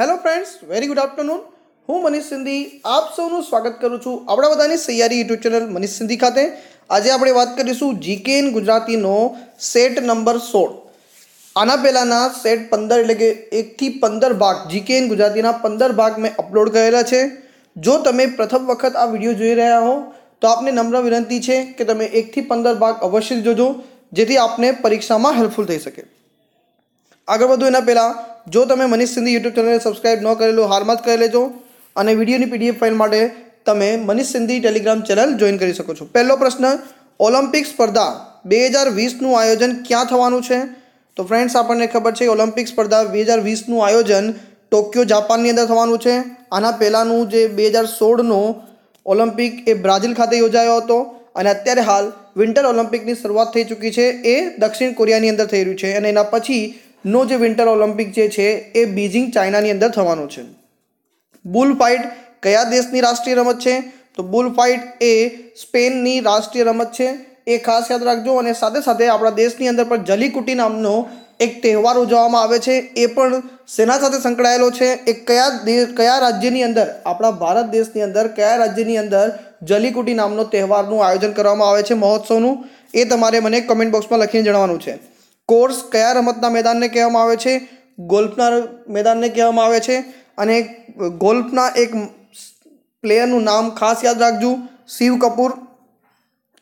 hello friends very good afternoon હું મનીષ સિંધી આપ સૌનું સ્વાગત કરું છું આપણા બધાની સૈયારી યુટ્યુબ ચેનલ મનીષ સિંધી ખાતે આજે આપણે વાત કરીશું જીકેન ગુજરાતીનો સેટ નંબર સોળ આના પહેલાંના સેટ પંદર એટલે કે એકથી પંદર ભાગ જીકેન ગુજરાતીના પંદર ભાગ મેં અપલોડ કરેલા છે જો તમે પ્રથમ વખત આ વિડીયો જોઈ રહ્યા હો તો આપને નમ્ર વિનંતી છે કે તમે એકથી પંદર ભાગ અવશ્ય જોજો જેથી આપને પરીક્ષામાં હેલ્પફુલ થઈ શકે આગળ વધુ એના પહેલાં જો તમે મનીષ સિંધી યુટ્યુબ ચેનલને સબસ્ક્રાઇબ ન કરેલું હાલમાં જ કરી લેજો અને વિડીયોની પીડીએફ ફાઇલ માટે તમે Manish Sindhi Telegram channel join કરી શકો છો પહેલો પ્રશ્ન ઓલિમ્પિક સ્પર્ધા બે હજાર વીસનું આયોજન ક્યાં થવાનું છે તો ફ્રેન્ડ્સ આપણને ખબર છે ઓલિમ્પિક સ્પર્ધા બે હજાર વીસનું આયોજન ટોક્યો જાપાનની અંદર થવાનું છે આના પહેલાંનું જે બે હજાર સોળનો ઓલિમ્પિક એ બ્રાઝિલ ખાતે યોજાયો હતો અને અત્યારે હાલ વિન્ટર ઓલિમ્પિકની શરૂઆત થઈ ચૂકી છે એ દક્ષિણ કોરિયાની અંદર થઈ રહ્યું છે અને એના પછી નો જે વિન્ટર ઓલિમ્પિક જે છે એ બીજિંગ ચાઇનાની અંદર થવાનો છે બુલ ફાઇટ કયા દેશની રાષ્ટ્રીય રમત છે તો બુલ ફાઇટ એ સ્પેનની રાષ્ટ્રીય રમત છે એ ખાસ યાદ રાખજો અને સાથે સાથે આપણા દેશની અંદર પણ જલીકુટી નામનો એક તહેવાર ઉજવવામાં આવે છે એ પણ સેના સાથે સંકળાયેલો છે એ કયા દેશ કયા રાજ્યની અંદર આપણા ભારત દેશની અંદર કયા રાજ્યની અંદર જલીકુટી નામનો તહેવારનું આયોજન કરવામાં આવે છે મહોત્સવનું એ તમારે મને કમેન્ટ બોક્સમાં લખીને જણાવવાનું છે કોર્સ કયા રમતના મેદાનને કહેવામાં આવે છે ગોલ્ફના મેદાનને કહેવામાં આવે છે અને ગોલ્ફના એક પ્લેયરનું નામ ખાસ યાદ રાખજો શિવ કપૂર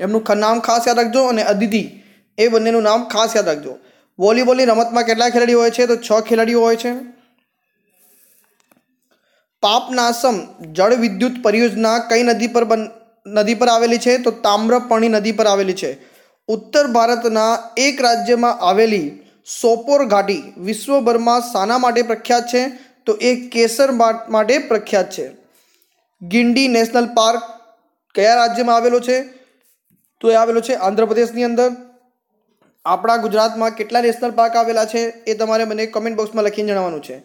એમનું નામ ખાસ યાદ રાખજો અને અદિતિ એ બંનેનું નામ ખાસ યાદ રાખજો વોલીબોલની રમતમાં કેટલા ખેલાડીઓ હોય છે તો છ ખેલાડીઓ હોય છે પાપનાસમ જળ વિદ્યુત પરિયોજના કઈ નદી પર બન નદી પર આવેલી છે તો તામ્રપર્ણી નદી પર આવેલી છે ઉત્તર ભારતના એક રાજ્યમાં આવેલી સોપોર ઘાટી વિશ્વભરમાં શાના માટે પ્રખ્યાત છે તો એ કેસર માટે પ્રખ્યાત છે ગિંડી નેશનલ પાર્ક કયા રાજ્યમાં આવેલો છે તો એ આવેલો છે આંધ્રપ્રદેશની અંદર આપણા ગુજરાતમાં કેટલા નેશનલ પાર્ક આવેલા છે એ તમારે મને કમેન્ટ બોક્સમાં લખીને જણાવવાનું છે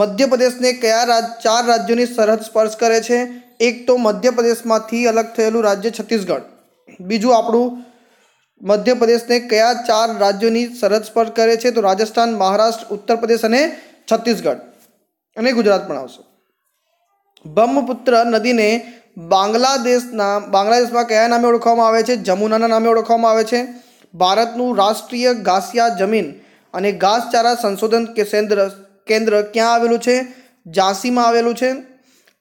મધ્યપ્રદેશને કયા રાજ ચાર રાજ્યોની સરહદ સ્પર્શ કરે છે એક તો મધ્યપ્રદેશમાંથી અલગ થયેલું રાજ્ય છત્તીસગઢ બીજું આપણું મધ્યપ્રદેશને કયા ચાર રાજ્યોની સરહદ સ્પર્શ કરે છે તો રાજસ્થાન મહારાષ્ટ્ર ઉત્તર પ્રદેશ અને છત્તીસગઢ અને ગુજરાત પણ આવશે બ્રહ્મપુત્ર નદીને બાંગ્લાદેશના બાંગ્લાદેશમાં કયા નામે ઓળખવામાં આવે છે જમુનાના નામે ઓળખવામાં આવે છે ભારતનું રાષ્ટ્રીય ઘાસિયા જમીન અને ઘાસચારા સંશોધન કેન્દ્ર કેન્દ્ર ક્યાં આવેલું છે ઝાંસીમાં આવેલું છે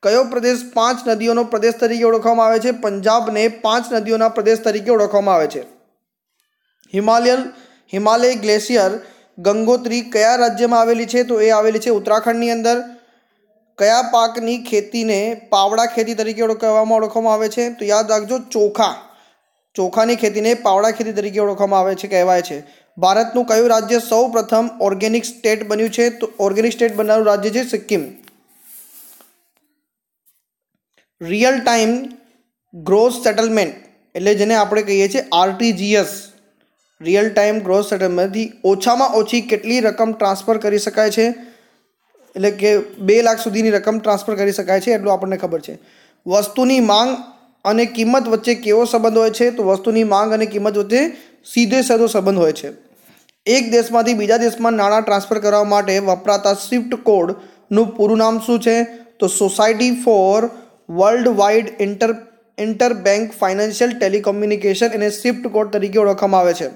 કયો પ્રદેશ પાંચ નદીઓનો પ્રદેશ તરીકે ઓળખવામાં આવે છે પંજાબને પાંચ નદીઓના પ્રદેશ તરીકે ઓળખવામાં આવે છે હિમાલયન હિમાલય ગ્લેશિયર ગંગોત્રી કયા રાજ્યમાં આવેલી છે તો એ આવેલી છે ઉત્તરાખંડની અંદર કયા પાકની ખેતીને પાવડા ખેતી તરીકે ઓળખવામાં ઓળખવામાં આવે છે તો યાદ રાખજો ચોખા ચોખાની ખેતીને પાવડા ખેતી તરીકે ઓળખવામાં આવે છે કહેવાય છે ભારતનું કયું રાજ્ય સૌ પ્રથમ ઓર્ગેનિક સ્ટેટ બન્યું છે તો ઓર્ગેનિક સ્ટેટ બનનારું રાજ્ય છે Sikkim real time gross settlement એટલે જેને આપણે કહીએ છીએ આરટીજીએસ રિયલ ટાઈમ ગ્રોસ સેટલમેન્ટથી ઓછામાં ઓછી કેટલી રકમ ટ્રાન્સફર કરી શકાય છે એટલે કે બે લાખ સુધીની રકમ ટ્રાન્સફર કરી શકાય છે એટલું આપણને ખબર છે વસ્તુની માંગ અને કિંમત વચ્ચે કેવો સંબંધ હોય છે તો વસ્તુની માંગ અને કિંમત વચ્ચે સીધે સીધો સંબંધ હોય છે એક દેશમાંથી બીજા દેશમાં નાણાં ટ્રાન્સફર કરવા માટે વપરાતા સ્વિફ્ટ કોડનું પૂરું નામ શું છે તો society for world wide inter inter bank financial telecommunication એને સ્વિફ્ટ કોડ તરીકે ઓળખવામાં આવે છે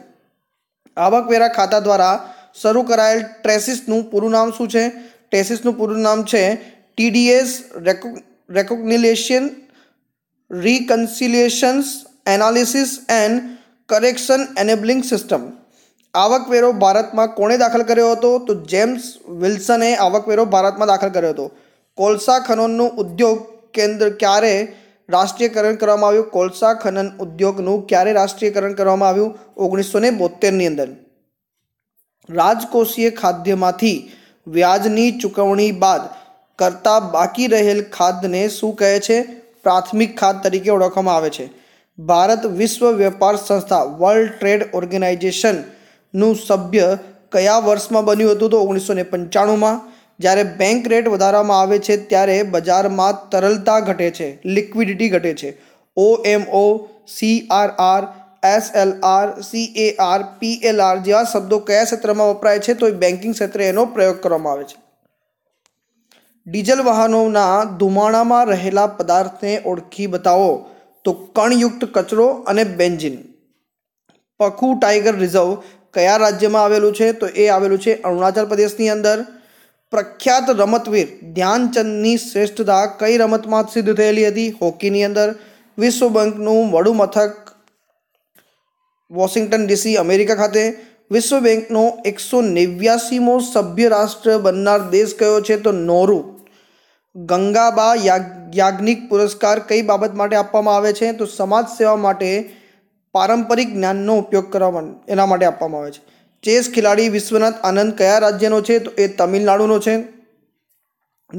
આવકવેરા ખાતા દ્વારા શરૂ કરાયેલ ટ્રેસિસનું પૂરું નામ શું છે ટ્રેસિસનું પૂરું નામ છે TDS reconciliation reconciliations analysis and correction enabling system આવકવેરો ભારતમાં કોણે દાખલ કર્યો હતો તો જેમ્સ વિલ્સને આવકવેરો ભારતમાં દાખલ કર્યો હતો કોલસા ખનનનું ઉદ્યોગ કેન્દ્ર ક્યારે રાષ્ટ્રીયકરણ કરવામાં આવ્યું કોલસા ખનન ઉદ્યોગનું ક્યારે રાષ્ટ્રીયકરણ કરવામાં આવ્યું ઓગણીસો ને બોતેરની અંદર રાજકોષીય ખાદ્યમાંથી વ્યાજની ચૂકવણી બાદ કરતા બાકી રહેલ ખાદ્યને શું કહે છે પ્રાથમિક ખાદ્ય તરીકે ઓળખવામાં આવે છે ભારત વિશ્વ વેપાર સંસ્થા વર્લ્ડ ટ્રેડ ઓર્ગેનાઇઝેશનનું સભ્ય કયા વર્ષમાં બન્યું હતું તો ઓગણીસો ને પંચાણુંમાં જ્યારે બેંક રેટ વધારવામાં આવે છે ત્યારે બજારમાં તરલતા ઘટે છે લિક્વિડિટી ઘટે છે O M O C R R S L R C A R P L R જેવા શબ્દો કયા ક્ષેત્રમાં વપરાય છે તો એ બેન્કિંગ ક્ષેત્રે એનો પ્રયોગ કરવામાં આવે છે ડીઝલ વાહનોના ધુમાડામાં રહેલા પદાર્થને ઓળખી બતાવો તો કણયુક્ત કચરો અને બેન્જિન પખુ ટાઈગર રિઝર્વ કયા રાજ્યમાં આવેલું છે તો એ આવેલું છે અરુણાચલ પ્રદેશની અંદર પ્રખ્યાત રમતવીર ધ્યાનચંદની શ્રેષ્ઠતા કઈ રમતમાં સિદ્ધ થયેલી હતી હોકીની અંદર વિશ્વ બેંકનું વડું મથક વોશિંગ્ટન ડીસી અમેરિકા ખાતે વિશ્વ બેંકનો એકસો નેવ્યાસીમો સભ્ય રાષ્ટ્ર બનનાર દેશ કયો છે તો નોરુ ગંગાબા યાજ્ઞિક પુરસ્કાર કઈ બાબત માટે આપવામાં આવે છે તો સમાજ સેવા માટે પારંપરિક જ્ઞાનનો ઉપયોગ કરવા એના માટે આપવામાં આવે છે ચેસ ખેલાડી વિશ્વનાથ આનંદ કયા રાજ્યનો છે તો એ તમિલનાડુનો છે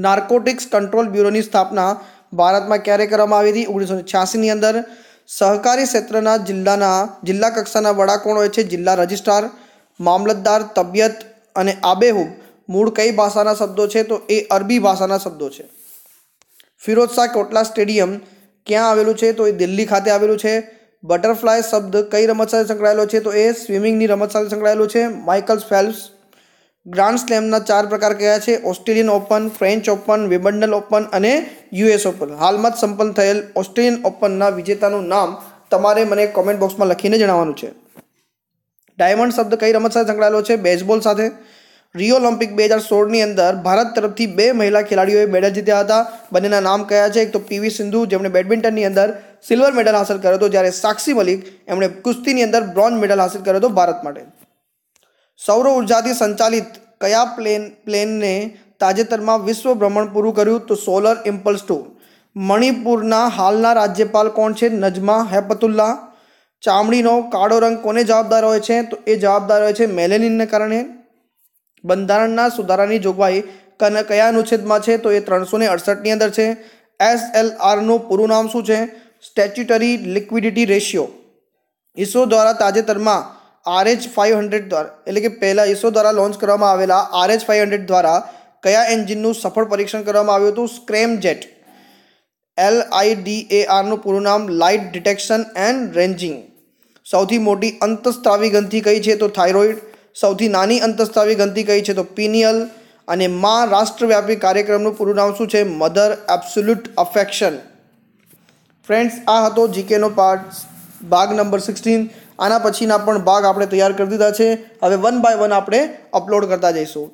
નાર્કોટિક્સ કંટ્રોલ બ્યુરોની સ્થાપના ભારતમાં ક્યારે કરવામાં આવી હતી ઓગણીસો છ્યાસીની અંદર સહકારી ક્ષેત્રના જિલ્લાના જિલ્લા કક્ષાના વડા કોણ હોય છે જિલ્લા રજિસ્ટ્રાર મામલતદાર તબિયત અને આબેહૂબ મૂળ કઈ ભાષાના શબ્દો છે તો એ અરબી ભાષાના શબ્દો છે ફિરોજ શાહ કોટલા સ્ટેડિયમ ક્યાં આવેલું છે તો એ દિલ્હી ખાતે આવેલું છે બટરફ્લાય શબ્દ કઈ રમત સાથે સંકળાયેલો છે તો એ સ્વિમિંગની રમત સાથે સંકળાયેલો છે માઇકલ ફેલ્પ્સ ગ્રાન્ડ સ્લેમના ચાર પ્રકાર કયા છે Australian Open French Open Wimbledon Open અને યુએસ ઓપન હાલમાં જ સંપન્ન થયેલ ઓસ્ટ્રેલિયન ઓપનના વિજેતાનું નામ તમારે મને કોમેન્ટ બોક્સમાં લખીને જણાવવાનું છે ડાયમંડ શબ્દ કઈ રમત સાથે સંકળાયેલો છે બેઝબોલ સાથે રિયો ઓલિમ્પિક બે હજાર સોળની અંદર ભારત તરફથી બે મહિલા ખેલાડીઓએ મેડલ જીત્યા હતા બંનેના નામ કયા છે એક તો પીવી સિંધુ જેમણે બેડમિન્ટનની અંદર સિલ્વર મેડલ હાંસલ કર્યો હતો જ્યારે સાક્ષી મલિક એમણે કુસ્તીની અંદર બ્રોન્ઝ મેડલ હાંસલ કર્યો હતો ભારત માટે સૌર ઉર્જાથી સંચાલિત કયા પ્લેન પ્લેનને તાજેતરમાં વિશ્વ ભ્રમણ પૂરું કર્યું તો સોલર ઇમ્પલ્સ ટુ મણિપુરના હાલના રાજ્યપાલ કોણ છે નજમા હેપતુલ્લા ચામડીનો કાળો રંગ કોને જવાબદાર હોય છે તો એ જવાબદાર હોય છે મેલેનિનને કારણે બંધારણના સુધારાની જોગવાઈ કયા અનુચ્છેદમાં છે તો એ ત્રણસો ને અડસઠની અંદર છે એસ એલ આરનું પૂરું નામ શું છે સ્ટેચ્યુટરી લિક્વિડિટી રેશિયો ઇસરો દ્વારા તાજેતરમાં આરએચ ફાઇવ હંડ્રેડ દ્વારા એટલે કે પહેલાં ઇસરો દ્વારા લોન્ચ કરવામાં આવેલા આરએચ ફાઇવ હંડ્રેડ દ્વારા કયા એન્જિનનું સફળ પરીક્ષણ કરવામાં આવ્યું હતું scramjet L I D A આરનું પૂરું નામ લાઇટ ડિટેક્શન એન્ડ રેન્જિંગ સૌથી મોટી અંતસ્ત્રાવી ગ્રંથિ કઈ છે તો થાઇરોઇડ સૌથી નાની અંતસ્ત્રાવી ગ્રંથિ કઈ છે તો પિનિયલ અને મા રાષ્ટ્રવ્યાપી કાર્યક્રમનું પૂરું નામ શું છે મધર એબ્સોલ્યુટ અફેક્શન ફ્રેન્ડ્સ આ હતો જીકેનો પાર્ટ ભાગ નંબર સિક્સટીન આના પછીના પણ ભાગ આપણે તૈયાર કરી દીધા છે હવે વન બાય વન આપણે અપલોડ કરતા જઈશું